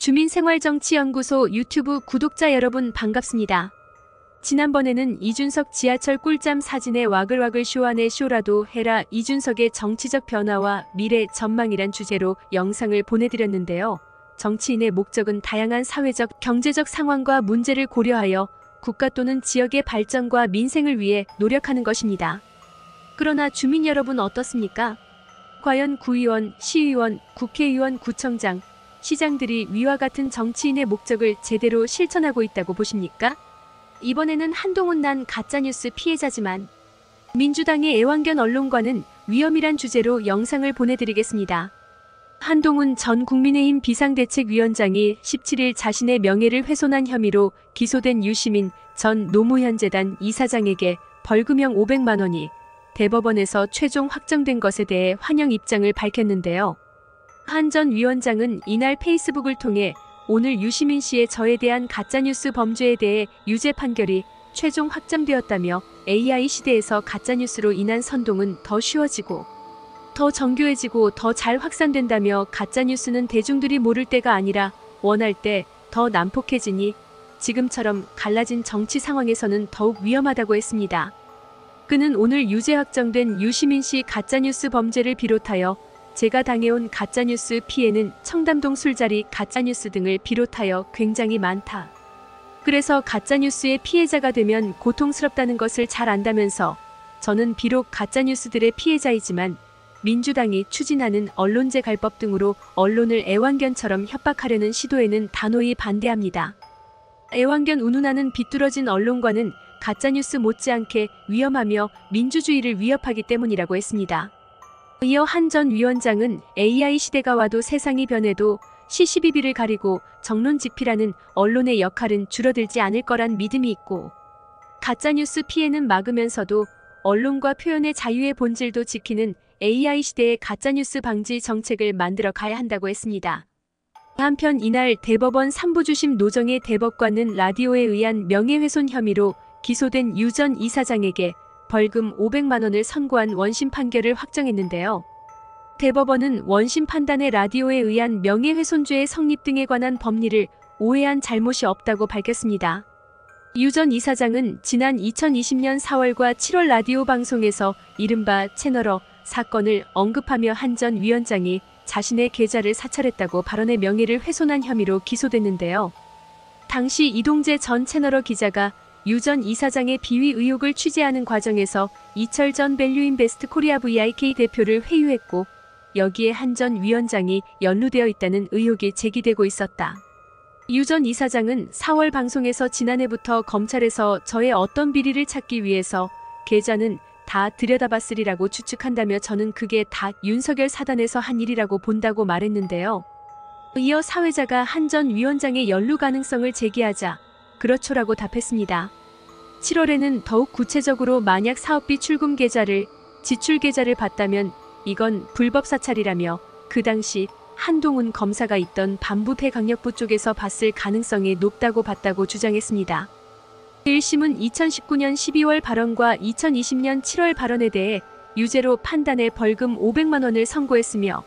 주민생활정치연구소 유튜브 구독자 여러분 반갑습니다. 지난번에는 이준석 지하철 꿀잠 사진의 와글와글 쇼안의 쇼라도 해라 이준석의 정치적 변화와 미래 전망이란 주제로 영상을 보내드렸는데요. 정치인의 목적은 다양한 사회적, 경제적 상황과 문제를 고려하여 국가 또는 지역의 발전과 민생을 위해 노력하는 것입니다. 그러나 주민 여러분 어떻습니까? 과연 구의원, 시의원, 국회의원, 구청장, 시장들이 위와 같은 정치인의 목적을 제대로 실천하고 있다고 보십니까? 이번에는 한동훈 난 가짜뉴스 피해자지만 민주당의 애완견 언론과는 위험이란 주제로 영상을 보내드리겠습니다. 한동훈 전 국민의힘 비상대책위원장이 17일 자신의 명예를 훼손한 혐의로 기소된 유시민 전 노무현재단 이사장에게 벌금형 500만 원이 대법원에서 최종 확정된 것에 대해 환영 입장을 밝혔는데요. 한전 위원장은 이날 페이스북을 통해 오늘 유시민 씨의 저에 대한 가짜뉴스 범죄에 대해 유죄 판결이 최종 확정되었다며 AI 시대에서 가짜뉴스로 인한 선동은 더 쉬워지고 더 정교해지고 더 잘 확산된다며 가짜뉴스는 대중들이 모를 때가 아니라 원할 때 더 난폭해지니 지금처럼 갈라진 정치 상황에서는 더욱 위험하다고 했습니다. 그는 오늘 유죄 확정된 유시민 씨 가짜뉴스 범죄를 비롯하여 제가 당해온 가짜뉴스 피해는 청담동 술자리 가짜뉴스 등을 비롯하여 굉장히 많다. 그래서 가짜뉴스의 피해자가 되면 고통스럽다는 것을 잘 안다면서 저는 비록 가짜뉴스들의 피해자이지만 민주당이 추진하는 언론제 갈법 등으로 언론을 애완견처럼 협박하려는 시도에는 단호히 반대합니다. 애완견 운운하는 비뚤어진 언론과는 가짜뉴스 못지않게 위험하며 민주주의를 위협하기 때문이라고 했습니다. 이어 한 전 위원장은 AI 시대가 와도 세상이 변해도 시시비비를 가리고 정론지피라는 언론의 역할은 줄어들지 않을 거란 믿음이 있고 가짜뉴스 피해는 막으면서도 언론과 표현의 자유의 본질도 지키는 AI 시대의 가짜뉴스 방지 정책을 만들어 가야 한다고 했습니다. 한편 이날 대법원 3부 주심 노정의 대법관은 라디오에 의한 명예훼손 혐의로 기소된 유 전 이사장에게 벌금 500만 원을 선고한 원심 판결을 확정했는데요. 대법원은 원심 판단의 라디오에 의한 명예훼손죄의 성립 등에 관한 법리를 오해한 잘못이 없다고 밝혔습니다. 유전 이사장은 지난 2020년 4월과 7월 라디오 방송에서 이른바 채널어 사건을 언급하며 한전 위원장이 자신의 계좌를 사찰했다고 발언의 명예를 훼손한 혐의로 기소됐는데요. 당시 이동재 전 채널어 기자가 유전 이사장의 비위 의혹을 취재하는 과정에서 이철 전 밸류인베스트 코리아 VIK 대표를 회유했고 여기에 한 전 위원장이 연루되어 있다는 의혹이 제기되고 있었다. 유전 이사장은 4월 방송에서 지난해부터 검찰에서 저의 어떤 비리를 찾기 위해서 계좌는 다 들여다봤으리라고 추측한다며 저는 그게 다 윤석열 사단에서 한 일이라고 본다고 말했는데요. 이어 사회자가 한 전 위원장의 연루 가능성을 제기하자 그렇죠라고 답했습니다. 7월에는 더욱 구체적으로 만약 사업비 출금 계좌를 지출 계좌를 봤다면 이건 불법 사찰이라며 그 당시 한동훈 검사가 있던 반부패 강력부 쪽에서 봤을 가능성이 높다고 봤다고 주장했습니다. 1심은 2019년 12월 발언과 2020년 7월 발언에 대해 유죄로 판단해 벌금 500만 원을 선고했으며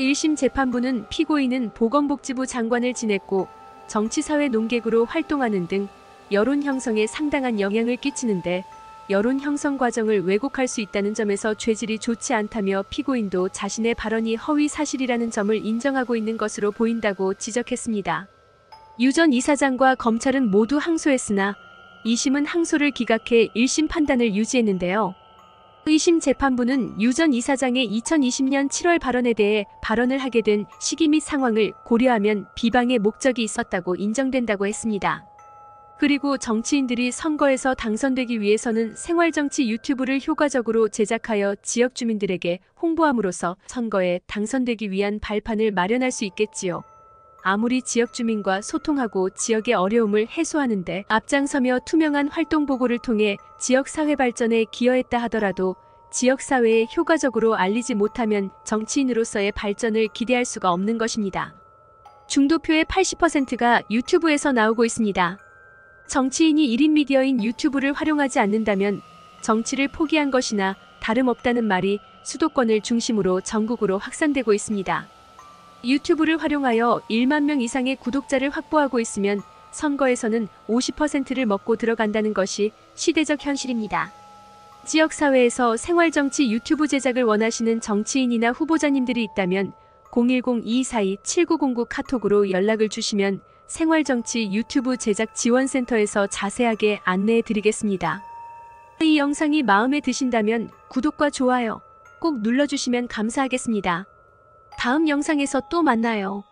1심 재판부는 피고인은 보건복지부 장관을 지냈고 정치사회 농객으로 활동하는 등 여론 형성에 상당한 영향을 끼치는데 여론 형성 과정을 왜곡할 수 있다는 점에서 죄질이 좋지 않다며 피고인도 자신의 발언이 허위 사실이라는 점을 인정하고 있는 것으로 보인다고 지적했습니다. 유 전 이사장과 검찰은 모두 항소했으나 2심은 항소를 기각해 1심 판단을 유지했는데요. 의심 재판부는 유 전 이사장의 2020년 7월 발언에 대해 발언을 하게 된 시기 및 상황을 고려하면 비방의 목적이 있었다고 인정된다고 했습니다. 그리고 정치인들이 선거에서 당선되기 위해서는 생활정치 유튜브를 효과적으로 제작하여 지역 주민들에게 홍보함으로써 선거에 당선되기 위한 발판을 마련할 수 있겠지요. 아무리 지역 주민과 소통하고 지역의 어려움을 해소하는데 앞장서며 투명한 활동 보고를 통해 지역 사회 발전에 기여했다 하더라도 지역 사회에 효과적으로 알리지 못하면 정치인으로서의 발전을 기대할 수가 없는 것입니다. 중도표의 80%가 유튜브에서 나오고 있습니다. 정치인이 1인 미디어인 유튜브를 활용하지 않는다면 정치를 포기한 것이나 다름없다는 말이 수도권을 중심으로 전국으로 확산되고 있습니다. 유튜브를 활용하여 1만 명 이상의 구독자를 확보하고 있으면 선거에서는 50%를 먹고 들어간다는 것이 시대적 현실입니다. 지역사회에서 생활정치 유튜브 제작을 원하시는 정치인이나 후보자님들이 있다면 010-242-7909 카톡으로 연락을 주시면 생활정치 유튜브 제작 지원센터에서 자세하게 안내해 드리겠습니다. 이 영상이 마음에 드신다면 구독과 좋아요 꼭 눌러주시면 감사하겠습니다. 다음 영상에서 또 만나요.